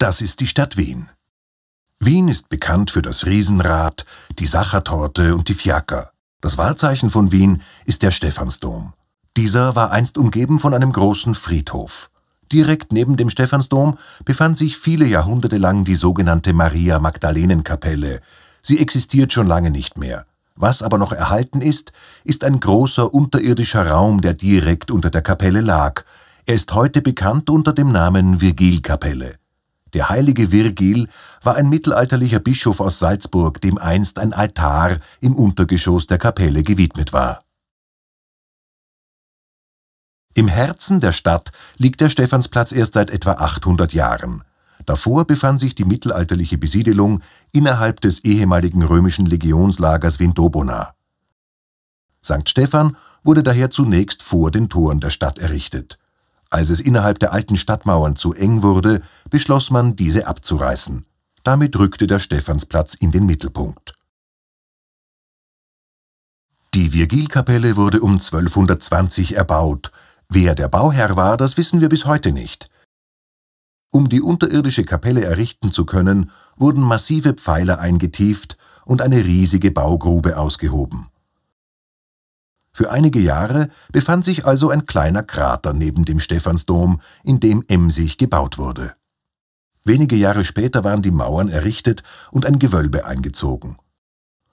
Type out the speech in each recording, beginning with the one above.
Das ist die Stadt Wien. Wien ist bekannt für das Riesenrad, die Sachertorte und die Fiaker. Das Wahrzeichen von Wien ist der Stephansdom. Dieser war einst umgeben von einem großen Friedhof. Direkt neben dem Stephansdom befand sich viele Jahrhunderte lang die sogenannte Maria Magdalenenkapelle. Sie existiert schon lange nicht mehr. Was aber noch erhalten ist, ist ein großer unterirdischer Raum, der direkt unter der Kapelle lag. Er ist heute bekannt unter dem Namen Virgilkapelle. Der heilige Virgil war ein mittelalterlicher Bischof aus Salzburg, dem einst ein Altar im Untergeschoss der Kapelle gewidmet war. Im Herzen der Stadt liegt der Stephansplatz erst seit etwa 800 Jahren. Davor befand sich die mittelalterliche Besiedelung innerhalb des ehemaligen römischen Legionslagers Vindobona. St. Stephan wurde daher zunächst vor den Toren der Stadt errichtet. Als es innerhalb der alten Stadtmauern zu eng wurde, beschloss man, diese abzureißen. Damit rückte der Stephansplatz in den Mittelpunkt. Die Virgilkapelle wurde um 1220 erbaut. Wer der Bauherr war, das wissen wir bis heute nicht. Um die unterirdische Kapelle errichten zu können, wurden massive Pfeiler eingetieft und eine riesige Baugrube ausgehoben. Für einige Jahre befand sich also ein kleiner Krater neben dem Stephansdom, in dem emsig gebaut wurde. Wenige Jahre später waren die Mauern errichtet und ein Gewölbe eingezogen.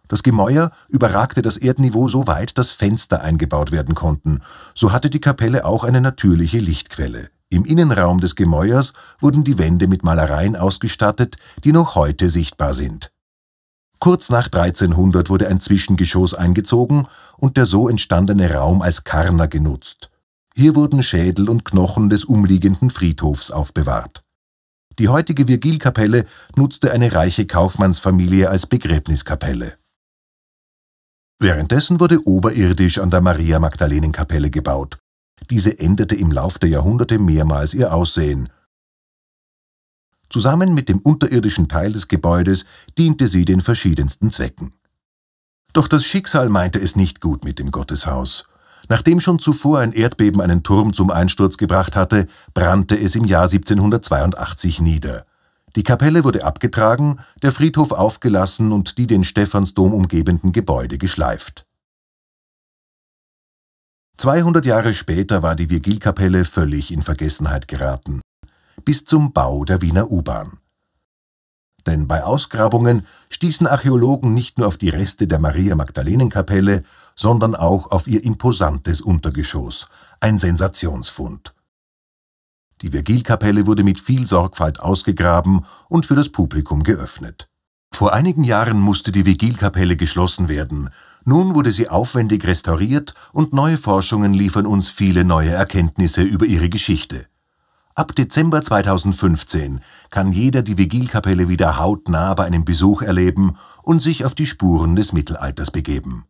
Das Gemäuer überragte das Erdniveau so weit, dass Fenster eingebaut werden konnten. So hatte die Kapelle auch eine natürliche Lichtquelle. Im Innenraum des Gemäuers wurden die Wände mit Malereien ausgestattet, die noch heute sichtbar sind. Kurz nach 1300 wurde ein Zwischengeschoss eingezogen und der so entstandene Raum als Karner genutzt. Hier wurden Schädel und Knochen des umliegenden Friedhofs aufbewahrt. Die heutige Virgilkapelle nutzte eine reiche Kaufmannsfamilie als Begräbniskapelle. Währenddessen wurde oberirdisch an der Maria Magdalenenkapelle gebaut. Diese änderte im Lauf der Jahrhunderte mehrmals ihr Aussehen. Zusammen mit dem unterirdischen Teil des Gebäudes diente sie den verschiedensten Zwecken. Doch das Schicksal meinte es nicht gut mit dem Gotteshaus. Nachdem schon zuvor ein Erdbeben einen Turm zum Einsturz gebracht hatte, brannte es im Jahr 1782 nieder. Die Kapelle wurde abgetragen, der Friedhof aufgelassen und die den Stephansdom umgebenden Gebäude geschleift. 200 Jahre später war die Virgilkapelle völlig in Vergessenheit geraten. Bis zum Bau der Wiener U-Bahn denn bei Ausgrabungen stießen Archäologen nicht nur auf die Reste der Maria-Magdalenen-Kapelle, sondern auch auf ihr imposantes Untergeschoss, ein Sensationsfund. Die Vergilkapelle wurde mit viel Sorgfalt ausgegraben und für das Publikum geöffnet. Vor einigen Jahren musste die Vigilkapelle geschlossen werden. Nun wurde sie aufwendig restauriert und neue Forschungen liefern uns viele neue Erkenntnisse über ihre Geschichte. Ab Dezember 2015 kann jeder die Vigilkapelle wieder hautnah bei einem Besuch erleben und sich auf die Spuren des Mittelalters begeben